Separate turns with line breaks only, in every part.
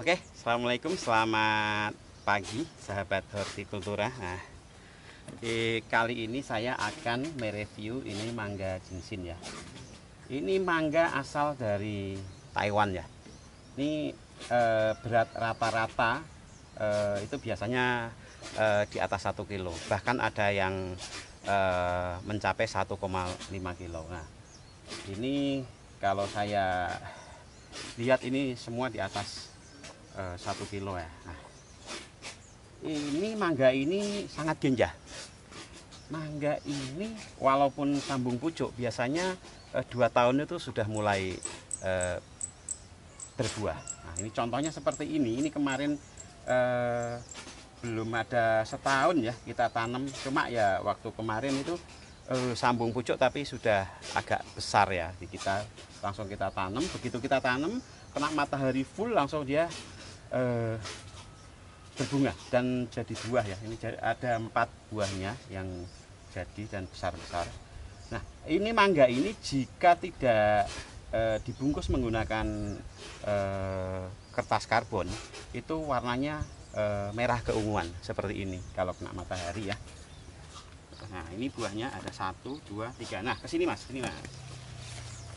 Oke,
assalamualaikum, selamat pagi sahabat hortikultura. Nah, di kali ini saya akan mereview ini mangga jinsin ya. Ini mangga asal dari Taiwan ya. Ini eh, berat rata-rata eh, itu biasanya eh, di atas satu kilo. Bahkan ada yang eh, mencapai 1,5 kilo. Nah, ini kalau saya lihat ini semua di atas Eh, satu kilo ya nah, ini mangga ini sangat genjah mangga ini walaupun sambung pucuk biasanya eh, dua tahun itu sudah mulai eh, berbuah nah ini contohnya seperti ini ini kemarin eh, belum ada setahun ya kita tanam cuma ya waktu kemarin itu eh, sambung pucuk tapi sudah agak besar ya kita langsung kita tanam begitu kita tanam kena matahari full langsung dia eh, berbunga dan jadi buah ya. Ini ada empat buahnya yang jadi dan besar-besar. Nah, ini mangga ini jika tidak e, dibungkus menggunakan e, kertas karbon, itu warnanya e, merah keunguan seperti ini kalau kena matahari ya. Nah, ini buahnya ada satu, dua, tiga. Nah, kesini mas, ini mas.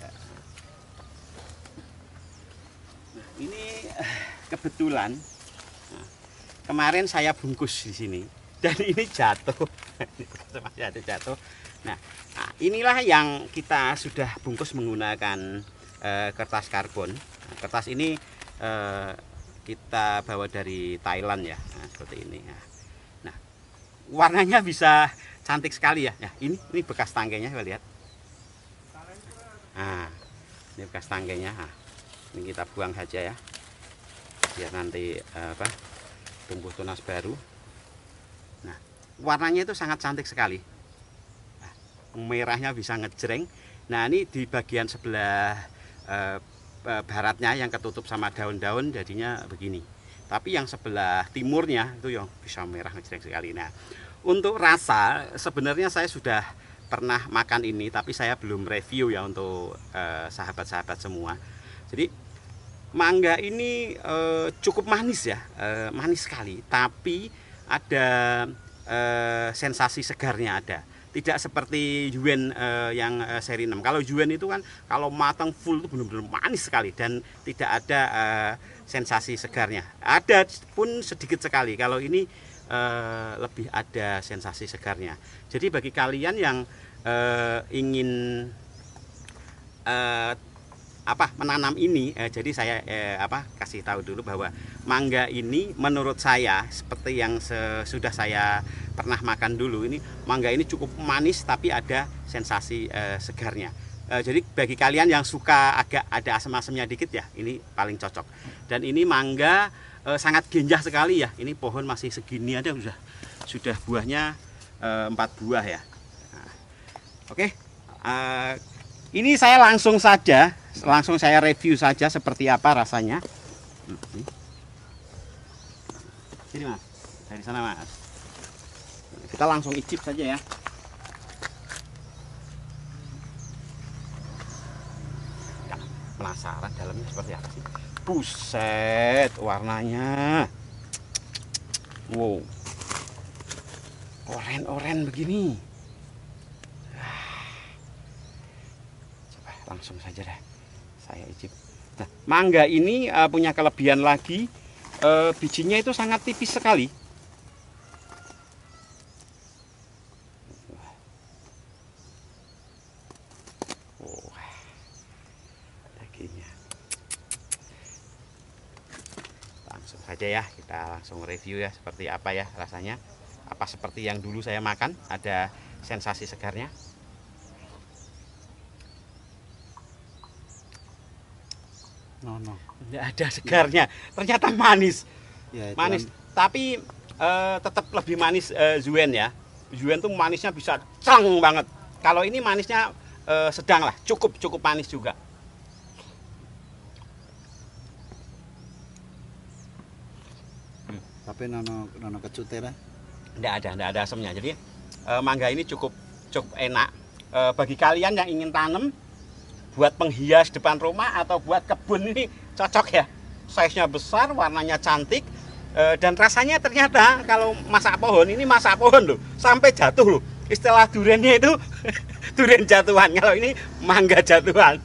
Ya. Nah, ini kebetulan nah, kemarin saya bungkus di sini dan ini jatuh jatuh jatuh nah inilah yang kita sudah bungkus menggunakan eh, kertas karbon nah, kertas ini eh, kita bawa dari Thailand ya nah, seperti ini nah, nah warnanya bisa cantik sekali ya nah, ini ini bekas tangkainya coba lihat nah ini bekas tangkainya nah, ini kita buang saja ya biar nanti eh, apa tumbuh tunas baru nah warnanya itu sangat cantik sekali nah, merahnya bisa ngejreng nah ini di bagian sebelah eh, eh, baratnya yang ketutup sama daun-daun jadinya begini tapi yang sebelah timurnya itu yang bisa merah ngejreng sekali nah untuk rasa sebenarnya saya sudah pernah makan ini tapi saya belum review ya untuk eh, sahabat-sahabat eh, semua jadi mangga ini eh, cukup manis ya, eh, manis sekali. Tapi ada eh, sensasi segarnya ada. Tidak seperti yuen yang seri 6. Kalau yuen itu kan kalau matang full itu benar-benar manis sekali dan tidak ada sensasi segarnya. Ada pun sedikit sekali. Kalau ini lebih ada sensasi segarnya. Jadi bagi kalian yang ingin apa menanam ini eh, jadi saya eh, apa kasih tahu dulu bahwa mangga ini menurut saya seperti yang sudah saya pernah makan dulu ini mangga ini cukup manis tapi ada sensasi eh, segarnya eh, jadi bagi kalian yang suka agak ada asam-asamnya dikit ya ini paling cocok dan ini mangga eh, sangat genjah sekali ya ini pohon masih segini ada sudah sudah buahnya eh, empat buah ya nah, oke okay. Eh, ini saya langsung saja langsung saya review saja seperti apa rasanya sini mas dari sana mas kita langsung icip saja ya penasaran dalamnya seperti apa sih buset warnanya wow oren-oren begini ah. Coba langsung saja deh saya icip nah, mangga ini uh, punya kelebihan lagi uh, bijinya itu sangat tipis sekali saja ya kita langsung review ya seperti apa ya rasanya apa seperti yang dulu saya makan ada sensasi segarnya No, Nggak ada segarnya. Ternyata manis. Ya, manis. Kan. Tapi uh, eh, tetap lebih manis uh, eh, Zuen ya. Zuen tuh manisnya bisa cang banget. Kalau ini manisnya uh, sedang lah, cukup cukup manis juga.
Tapi nono nono kecutera?
Ya, nggak ada, nggak ada asamnya. Jadi uh, mangga ini cukup cukup enak. Uh, bagi kalian yang ingin tanam buat penghias depan rumah atau buat kebun ini cocok ya size-nya besar warnanya cantik eh, dan rasanya ternyata kalau masak pohon ini masak pohon loh sampai jatuh loh istilah nya itu durian jatuhan kalau ini mangga jatuhan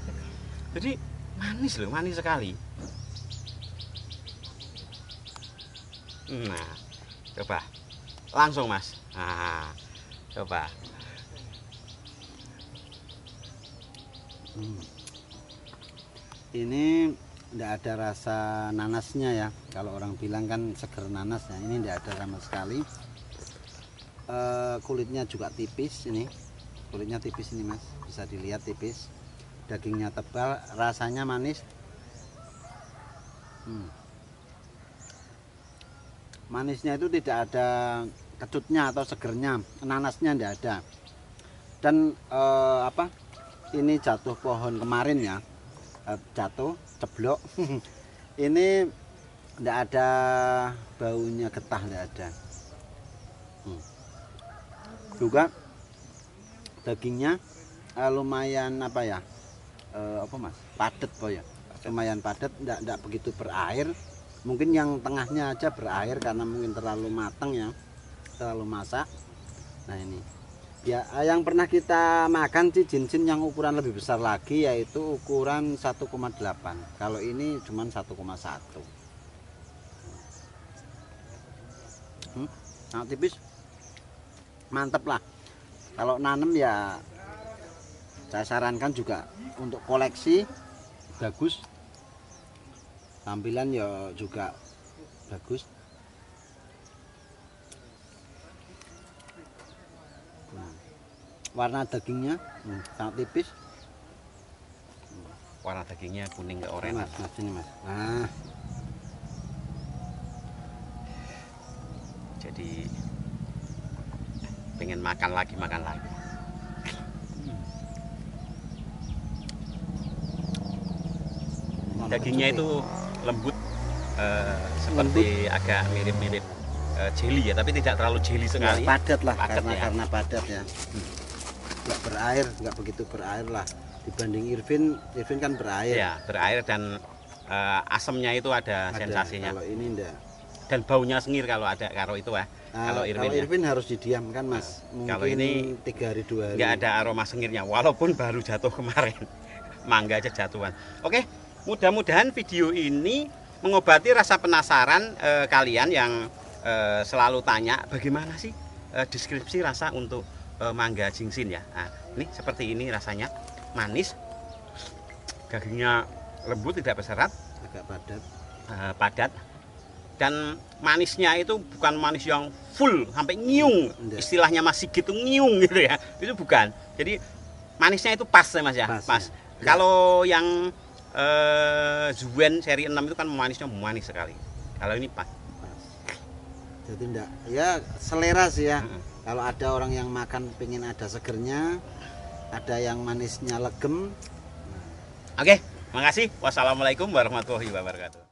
jadi manis loh manis sekali nah coba langsung mas nah coba
Hmm. Ini tidak ada rasa nanasnya ya. Kalau orang bilang kan seger nanas, ya. ini tidak ada sama sekali. E, kulitnya juga tipis ini. Kulitnya tipis ini mas, bisa dilihat tipis. Dagingnya tebal, rasanya manis. Hmm. Manisnya itu tidak ada kecutnya atau segernya, nanasnya tidak ada. Dan e, apa? ini jatuh pohon kemarin ya eh, jatuh ceblok ini tidak ada baunya getah tidak ada juga hmm. dagingnya uh, lumayan apa ya uh, apa mas padat po ya lumayan padat tidak tidak begitu berair mungkin yang tengahnya aja berair karena mungkin terlalu matang ya terlalu masak nah ini ya yang pernah kita makan sih cincin yang ukuran lebih besar lagi yaitu ukuran 1,8 kalau ini cuma 1,1 hmm, nah tipis mantep lah kalau nanem ya saya sarankan juga untuk koleksi bagus tampilan ya juga bagus warna dagingnya hmm, sangat tipis warna dagingnya kuning ke oranye mas mas ini mas nah jadi
pengen makan lagi makan lagi dagingnya itu ya? lembut uh, seperti lembut. agak mirip-mirip uh, jelly ya tapi tidak terlalu jelly sekali padat lah padat karena ya. karena padat ya hmm
berair nggak begitu berair lah dibanding Irvin Irvin kan berair
ya berair dan uh, eh, asamnya itu ada, ada sensasinya kalau ini enggak dan baunya sengir kalau ada karo itu ya uh, kalau Irvin kalau ya. Irvin
harus didiamkan mas ah, mungkin kalau ini tiga hari dua hari nggak ada
aroma sengirnya walaupun baru jatuh kemarin mangga aja jatuhan oke
mudah-mudahan video
ini mengobati rasa penasaran eh, kalian yang selalu tanya bagaimana sih deskripsi rasa untuk Eh, mangga jingsin ya nah, ini seperti ini rasanya manis dagingnya lembut tidak berserat agak padat eh, padat dan manisnya itu bukan manis yang full sampai nyung istilahnya masih gitu nyung gitu ya itu bukan jadi manisnya itu pas ya mas ya pas, pas. Ya. ya. kalau yang eh, Zuen seri 6 itu kan manisnya manis sekali kalau ini pas, pas.
jadi enggak ya selera sih ya mm -hmm kalau ada orang yang makan pengen ada segernya ada yang manisnya legem oke okay, makasih wassalamualaikum warahmatullahi wabarakatuh